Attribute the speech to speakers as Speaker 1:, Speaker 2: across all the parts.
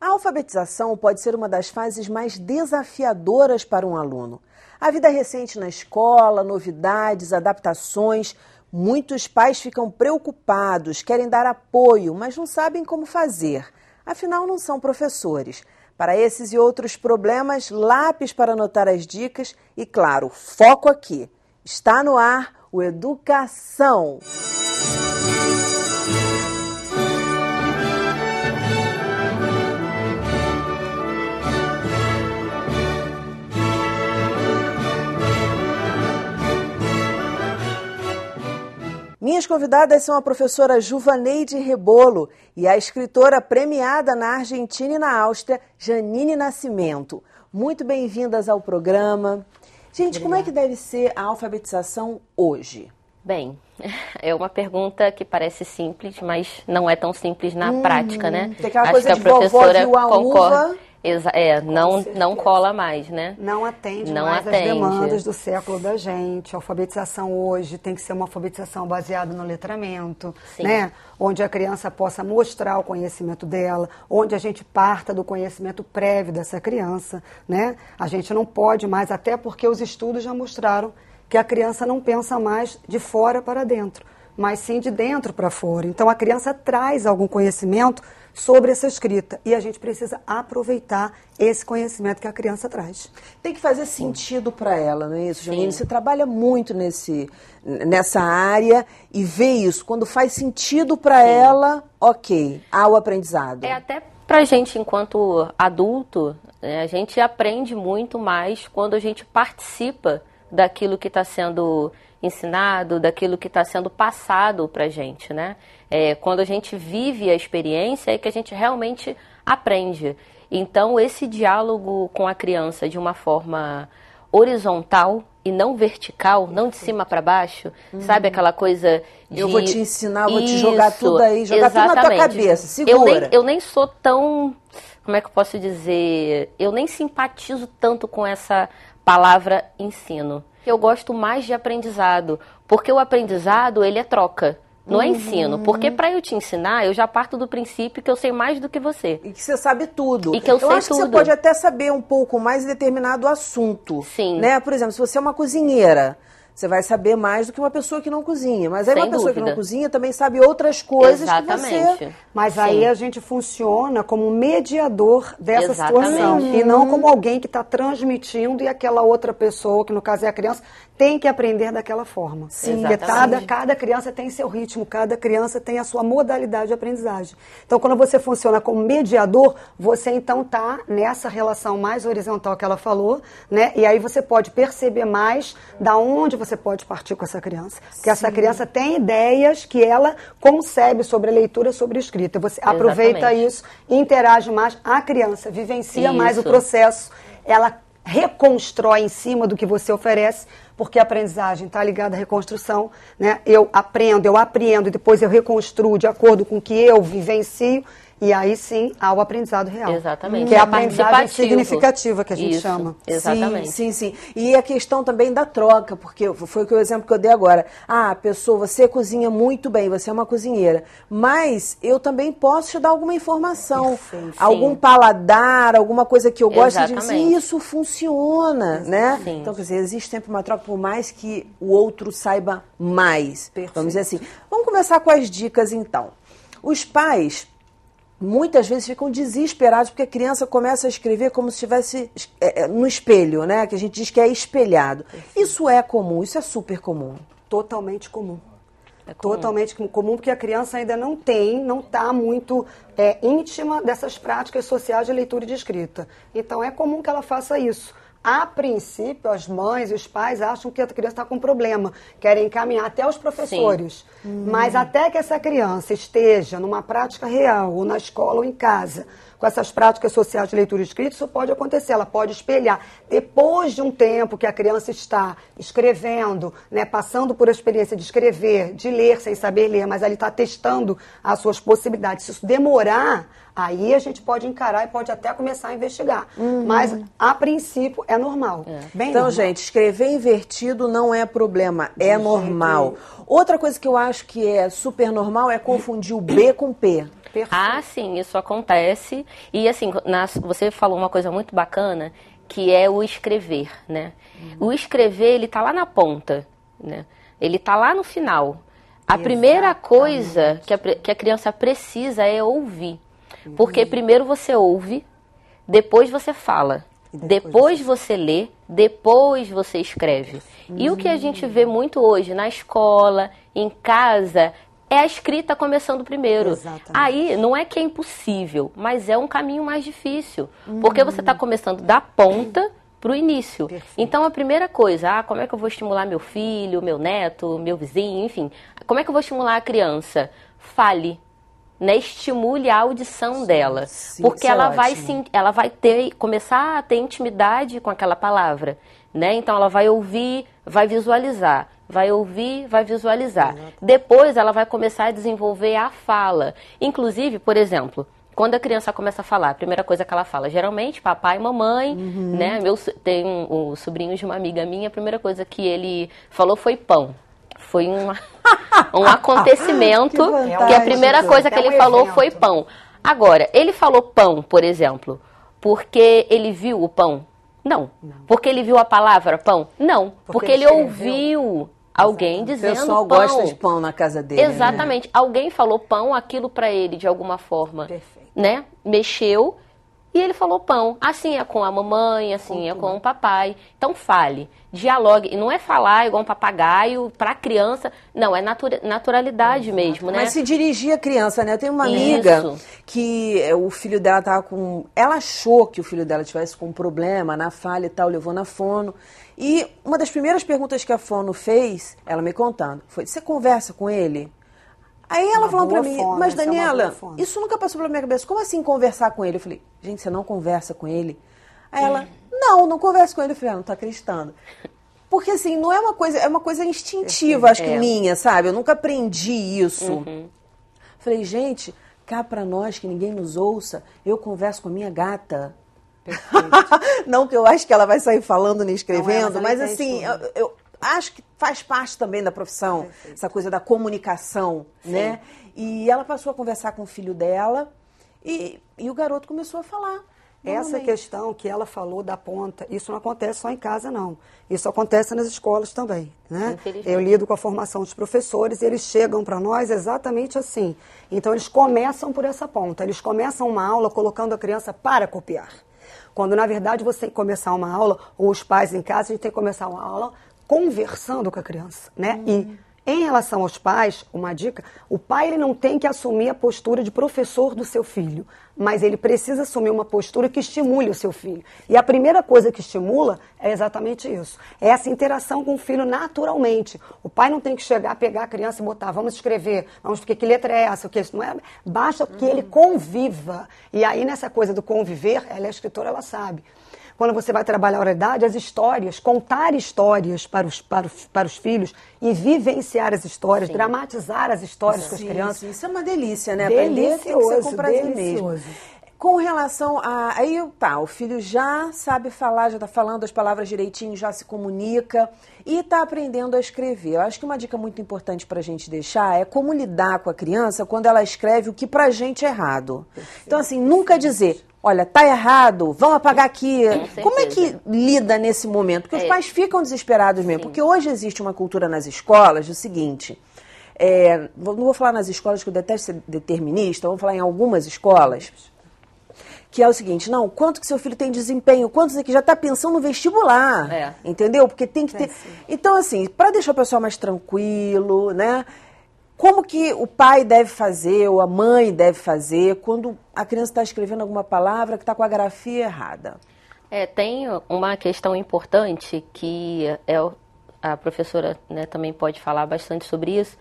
Speaker 1: A alfabetização pode ser uma das fases mais desafiadoras para um aluno. A vida recente na escola, novidades, adaptações. Muitos pais ficam preocupados, querem dar apoio, mas não sabem como fazer. Afinal, não são professores. Para esses e outros problemas, lápis para anotar as dicas e, claro, foco aqui. Está no ar o Educação. Minhas convidadas são a professora Juvaneide Rebolo e a escritora premiada na Argentina e na Áustria, Janine Nascimento. Muito bem-vindas ao programa. Gente, Obrigada. como é que deve ser a alfabetização
Speaker 2: hoje? Bem, é uma pergunta que parece simples, mas não é tão simples na hum, prática, né? Tem aquela Acho coisa que a de professora vovó viu a concorda. Uva Exa é, não, não cola mais, né? Não atende não mais atende. as demandas do
Speaker 3: século da gente. A alfabetização hoje tem que ser uma alfabetização baseada no letramento, Sim. né? Onde a criança possa mostrar o conhecimento dela, onde a gente parta do conhecimento prévio dessa criança, né? A gente não pode mais, até porque os estudos já mostraram que a criança não pensa mais de fora para dentro, mas sim de dentro para fora. Então a criança traz algum conhecimento sobre essa escrita. E a gente precisa aproveitar esse conhecimento que a criança traz. Tem que fazer sentido para
Speaker 1: ela, não é isso, Janine? Você trabalha muito nesse, nessa área e vê isso. Quando faz sentido para ela, ok, há o aprendizado. É até
Speaker 2: para a gente, enquanto adulto, né, a gente aprende muito mais quando a gente participa daquilo que está sendo ensinado, daquilo que está sendo passado para a gente, né? É, quando a gente vive a experiência é que a gente realmente aprende. Então, esse diálogo com a criança de uma forma horizontal e não vertical, não de cima para baixo, uhum. sabe aquela coisa de... Eu vou te ensinar, vou Isso, te jogar tudo aí, jogar exatamente. tudo na tua cabeça, segura. Eu nem, eu nem sou tão, como é que eu posso dizer, eu nem simpatizo tanto com essa palavra ensino. Eu gosto mais de aprendizado, porque o aprendizado ele é troca. Não é uhum. ensino, porque para eu te ensinar, eu já parto do princípio que eu sei mais do que você. E que você sabe tudo. E que eu, eu sei acho que você pode
Speaker 1: até saber um pouco mais de determinado assunto. Sim. Né? Por exemplo, se você é uma cozinheira, você vai saber mais do que uma pessoa que não cozinha. Mas aí Sem uma pessoa dúvida. que não cozinha
Speaker 3: também sabe outras coisas Exatamente. que você. Mas Sim. aí a gente funciona como mediador dessa Exatamente. situação. Hum. E não como alguém que está transmitindo e aquela outra pessoa, que no caso é a criança, tem que aprender daquela forma. Sim, Exatamente. cada, cada criança tem seu ritmo, cada criança tem a sua modalidade de aprendizagem. Então, quando você funciona como mediador, você então está nessa relação mais horizontal que ela falou, né? E aí você pode perceber mais da onde você pode partir com essa criança. Porque essa criança tem ideias que ela concebe sobre a leitura, sobre a escrita. Você Exatamente. aproveita isso, interage mais. A criança vivencia isso. mais o processo, ela reconstrói em cima do que você oferece porque a aprendizagem está ligada à reconstrução. Né? Eu aprendo, eu aprendo e depois eu reconstruo de acordo com o que eu vivencio. E aí sim há o aprendizado real. Exatamente. Que é a aprendizagem significativa que a gente Isso. chama. Exatamente. Sim, sim, sim. E a questão
Speaker 1: também da troca, porque foi o exemplo que eu dei agora. Ah, pessoa, você cozinha muito bem, você é uma cozinheira. Mas eu também posso te dar alguma informação, sim, sim. algum paladar, alguma coisa que eu gosto de dizer. Isso funciona, né? Então, quer dizer, existe sempre uma troca, por mais que o outro saiba mais. Perfeito. Vamos dizer assim. Vamos começar com as dicas, então. Os pais muitas vezes ficam desesperados porque a criança começa a escrever como se estivesse é, é, no espelho, né? Que a gente diz que é espelhado. Isso é comum, isso é super
Speaker 3: comum. Totalmente comum. É comum. Totalmente comum, porque a criança ainda não tem, não está muito é, íntima dessas práticas sociais de leitura e de escrita. Então é comum que ela faça isso. A princípio, as mães e os pais acham que a criança está com problema, querem encaminhar até os professores. Hum. Mas até que essa criança esteja numa prática real, ou na escola ou em casa, com essas práticas sociais de leitura escrita, isso pode acontecer, ela pode espelhar. Depois de um tempo que a criança está escrevendo, né, passando por a experiência de escrever, de ler sem saber ler, mas ela está testando as suas possibilidades. Se isso demorar, aí a gente pode encarar e pode até começar a investigar. Uhum. Mas, a princípio, é normal. É. então, normal. gente, escrever
Speaker 1: invertido não é problema, é de normal. Jeito. Outra coisa que eu acho que é super normal é confundir o B com P.
Speaker 2: Perfeito. Ah, sim, isso acontece. E assim, você falou uma coisa muito bacana, que é o escrever, né? Uhum. O escrever, ele tá lá na ponta, né? Ele tá lá no final. A Exatamente. primeira coisa que a, que a criança precisa é ouvir. Porque primeiro você ouve, depois você fala. Depois, depois você lê, depois você escreve. Uhum. E o que a uhum. gente vê muito hoje na escola, em casa, é a escrita começando primeiro. Exatamente. Aí não é que é impossível, mas é um caminho mais difícil, hum. porque você está começando da ponta para o início. Perfeito. Então a primeira coisa, ah, como é que eu vou estimular meu filho, meu neto, meu vizinho, enfim, como é que eu vou estimular a criança? Fale. Né, estimule a audição sim, dela, sim, porque é ela é vai, sim, ela vai ter, começar a ter intimidade com aquela palavra, né? Então ela vai ouvir, vai visualizar vai ouvir, vai visualizar. Depois ela vai começar a desenvolver a fala. Inclusive, por exemplo, quando a criança começa a falar, a primeira coisa que ela fala, geralmente, papai, mamãe, uhum. né? Meu, tem um, um sobrinho de uma amiga minha, a primeira coisa que ele falou foi pão. Foi um, um acontecimento que, que, a primeira coisa que é um ele evento. falou foi pão. Agora, ele falou pão, por exemplo, porque ele viu o pão? Não. Não. Porque ele viu a palavra pão? Não. Porque, porque ele ouviu Alguém dizendo pão. O pessoal pão. gosta de pão na casa dele. Né? Exatamente. Né? Alguém falou pão, aquilo para ele de alguma forma. Perfeito. Né? Mexeu e ele falou pão. Assim é com a mamãe, assim com é com o papai. Então fale, dialogue. E não é falar igual um papagaio para criança. Não, é natura, naturalidade mesmo, né? Mas se
Speaker 1: dirigir a criança, né? Eu tenho uma amiga Isso. que eh, o filho dela tava com. Ela achou que o filho dela tivesse com um problema na falha e tal, levou na fono. E uma das primeiras perguntas que a fono fez, ela me contando, foi: você conversa com ele? Aí ela uma falando para mim, forma, mas é Daniela, é isso nunca passou pela minha cabeça. Como assim conversar com ele? Eu falei, gente, você não conversa com ele? Aí ela, é. não, não converso com ele. Eu falei, ah, não tô acreditando. Porque assim, não é uma coisa, é uma coisa instintiva, acho que é. minha, sabe? Eu nunca aprendi isso. Uhum. Falei, gente, cá para nós que ninguém nos ouça, eu converso com a minha gata. não que eu acho que ela vai sair falando nem escrevendo, mas assim, eu, eu, acho que faz parte também da profissão, Perfeito. essa coisa da comunicação, Sim. né?
Speaker 3: E ela passou a conversar com o filho dela e, e o garoto começou a falar. Essa é questão que ela falou da ponta, isso não acontece só em casa, não. Isso acontece nas escolas também. Né? Eu lido com a formação dos professores e eles chegam para nós exatamente assim. Então, eles começam por essa ponta. Eles começam uma aula colocando a criança para copiar. Quando, na verdade, você tem que começar uma aula, ou os pais em casa, a gente tem que começar uma aula conversando com a criança, né? Uhum. E em relação aos pais, uma dica: o pai ele não tem que assumir a postura de professor do seu filho, mas ele precisa assumir uma postura que estimule o seu filho. E a primeira coisa que estimula é exatamente isso: é essa interação com o filho naturalmente. O pai não tem que chegar, pegar a criança e botar, vamos escrever, vamos, porque que letra é essa, o que é isso não é. Basta que ele uhum. conviva. E aí, nessa coisa do conviver, ela é escritora, ela sabe quando você vai trabalhar a oralidade, as histórias, contar histórias para os, para os, para os filhos e vivenciar as histórias, Sim. dramatizar as histórias Sim. com as crianças.
Speaker 1: Isso é uma delícia, né? Delicioso, ser com prazer delicioso. mesmo. Com relação a. Aí tá, o filho já sabe falar, já está falando as palavras direitinho, já se comunica e está aprendendo a escrever. Eu acho que uma dica muito importante para a gente deixar é como lidar com a criança quando ela escreve o que para a gente é errado. Então, assim, nunca dizer olha, tá errado, Vão apagar é, aqui. Com Como é que lida nesse momento? Porque é. os pais ficam desesperados mesmo. Sim. Porque hoje existe uma cultura nas escolas do seguinte. É, não vou falar nas escolas que eu detesto ser determinista, vou falar em algumas escolas, que é o seguinte, não, quanto que seu filho tem desempenho, quantos aqui é que já está pensando no vestibular, é. entendeu? Porque tem que é ter... então, assim, para deixar o pessoal mais tranquilo, né, como que o pai deve fazer, ou a mãe deve fazer, quando a criança está escrevendo alguma palavra que está
Speaker 2: com a grafia errada? É, tem uma questão importante que é, a professora né, também pode falar bastante sobre isso,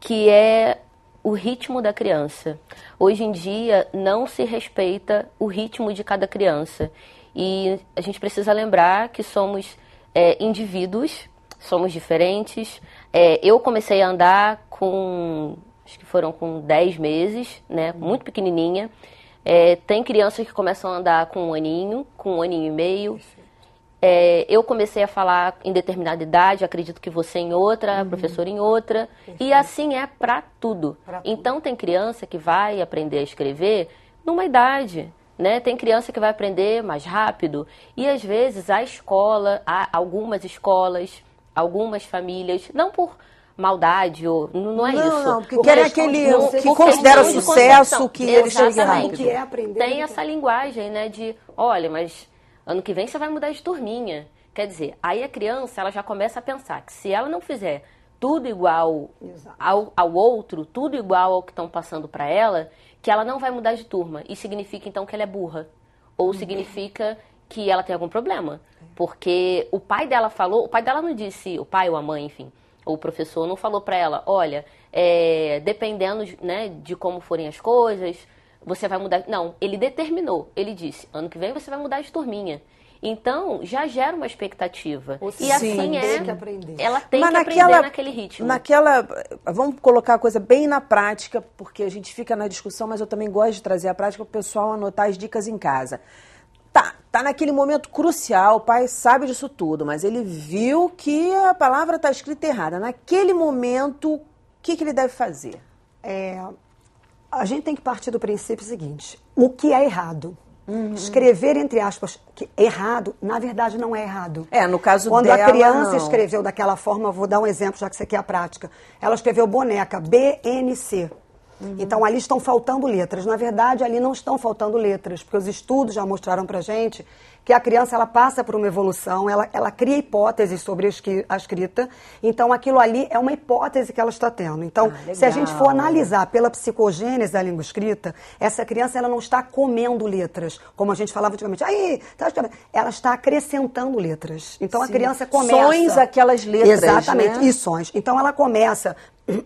Speaker 2: que é o ritmo da criança. Hoje em dia não se respeita o ritmo de cada criança. E a gente precisa lembrar que somos é, indivíduos somos diferentes. É, eu comecei a andar com, acho que foram com 10 meses, né? Muito pequenininha. É, tem crianças que começam a andar com um aninho, com um aninho e meio. É, eu comecei a falar em determinada idade, acredito que você em outra, uhum. a professora em outra. Perfeito. E assim é para tudo. tudo. Então tem criança que vai aprender a escrever numa idade, né? Tem criança que vai aprender mais rápido. E às vezes a escola, algumas escolas, algumas famílias, não por maldade ou não, é não, isso. Não, porque querem aquele não, que considera sucesso que eles chegam rápido. é Tem né, essa linguagem, né, de, olha, mas ano que vem você vai mudar de turminha. Quer dizer, aí a criança ela já começa a pensar que se ela não fizer tudo igual ao, ao, outro, tudo igual ao que estão passando para ela, que ela não vai mudar de turma. E significa então que ela é burra. Ou uhum. significa que ela tem algum problema. Porque o pai dela falou, o pai dela não disse, o pai ou a mãe, enfim, ou o professor não falou pra ela, olha, é, dependendo né, de como forem as coisas, você vai mudar. Não, ele determinou, ele disse, ano que vem você vai mudar de turminha. Então, já gera uma expectativa. Sim, e assim é.
Speaker 1: Tem
Speaker 3: que aprender. Ela tem Mas que naquela, aprender naquele ritmo.
Speaker 1: Naquela. Vamos colocar a coisa bem na prática, porque a gente fica na discussão, mas eu também gosto de trazer a prática para o pessoal anotar as dicas em casa. Tá, tá naquele momento crucial, o pai sabe disso tudo, mas ele viu que a palavra está escrita errada. Naquele momento, o que, que ele deve fazer?
Speaker 3: É, a gente tem que partir do princípio seguinte: o que é errado? Uhum. Escrever, entre aspas, que errado, na verdade não é errado. É, no caso Quando dela, a criança não. escreveu daquela forma, vou dar um exemplo, já que você quer a prática. Ela escreveu boneca, BNC. Uhum. Então ali estão faltando letras. Na verdade, ali não estão faltando letras, porque os estudos já mostraram para gente que a criança ela passa por uma evolução, ela, ela cria hipóteses sobre a escrita. Então aquilo ali é uma hipótese que ela está tendo. Então, ah, se a gente for analisar pela psicogênese da língua escrita, essa criança ela não está comendo letras, como a gente falava antigamente. Aí, tá, ela está acrescentando letras. Então Sim. a criança começa. Sons aquelas letras. Exatamente, né? e sons. Então ela começa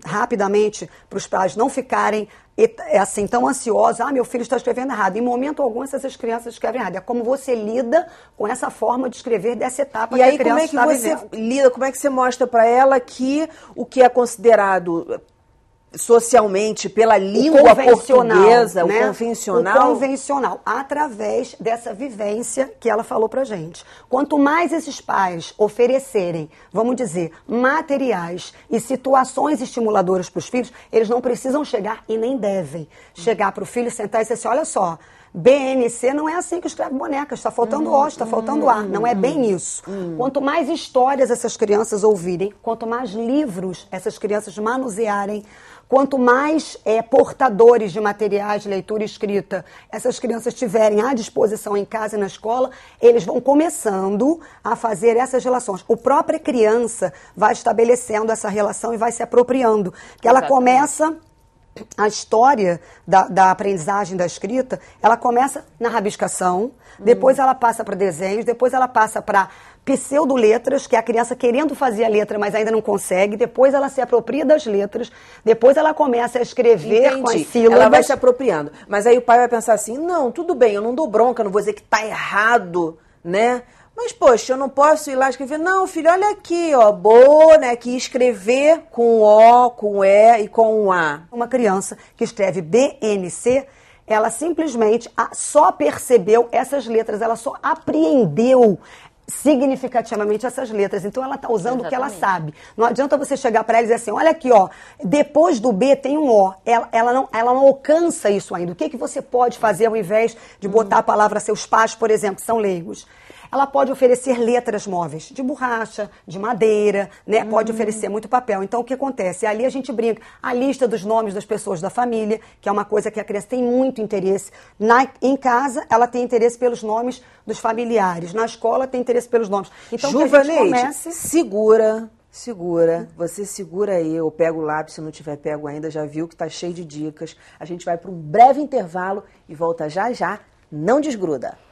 Speaker 3: rapidamente para os pais não ficarem é assim tão ansiosos. Ah, meu filho está escrevendo errado. Em momento algum, essas crianças escrevem errado. É como você lida com essa forma de escrever dessa etapa e que aí, a criança como é que você vivendo.
Speaker 1: lida? Como é que você mostra para ela que o que é considerado socialmente pela língua portuguesa, né? o convencional. O
Speaker 3: convencional, através dessa vivência que ela falou pra gente. Quanto mais esses pais oferecerem, vamos dizer, materiais e situações estimuladoras para os filhos, eles não precisam chegar e nem devem chegar para o filho sentar e dizer assim, olha só, BNC não é assim que escreve bonecas, está faltando hum, está faltando hum, ar. Não é bem uhum, isso. Hum. Quanto mais histórias essas crianças ouvirem, quanto mais livros essas crianças manusearem, quanto mais é, portadores de materiais de leitura escrita essas crianças tiverem à disposição em casa e na escola, eles vão começando a fazer essas relações. O própria criança vai estabelecendo essa relação e vai se apropriando, que ela começa a história da, da, aprendizagem da escrita, ela começa na rabiscação, uhum. depois ela passa para desenhos, depois ela passa para pseudo-letras, que é a criança querendo fazer a letra, mas ainda não consegue. Depois ela se apropria das letras, depois ela começa a escrever Entendi. com as sílabas. Ela vai se apropriando. Mas aí o pai vai pensar assim: não, tudo bem, eu não dou bronca, não
Speaker 1: vou dizer que tá errado, né? Mas, poxa, eu não posso ir lá escrever. Não, filho, olha aqui,
Speaker 3: ó, boa, né? Que escrever com O, com E e com um A. Uma criança que escreve BNC, ela simplesmente só percebeu essas letras, ela só apreendeu significativamente essas letras. Então ela está usando Exatamente. o que ela sabe. Não adianta você chegar para ela e dizer assim, olha aqui, ó, depois do B tem um O. Ela, ela, não, ela não alcança isso ainda. O que, que você pode fazer ao invés de botar a palavra seus pais, por exemplo, que são leigos? Ela pode oferecer letras móveis de borracha, de madeira, né? Pode hum. oferecer muito papel. Então o que acontece? Ali a gente brinca a lista dos nomes das pessoas da família, que é uma coisa que a criança tem muito interesse. Na, em casa, ela tem interesse pelos nomes dos familiares. Na escola, tem interesse pelos nomes. Então, Juva que comece...
Speaker 1: segura, Segura, você segura aí, eu pego o lápis se não tiver pego ainda, já viu que está cheio de dicas. A gente vai para um breve intervalo e volta já já, não desgruda.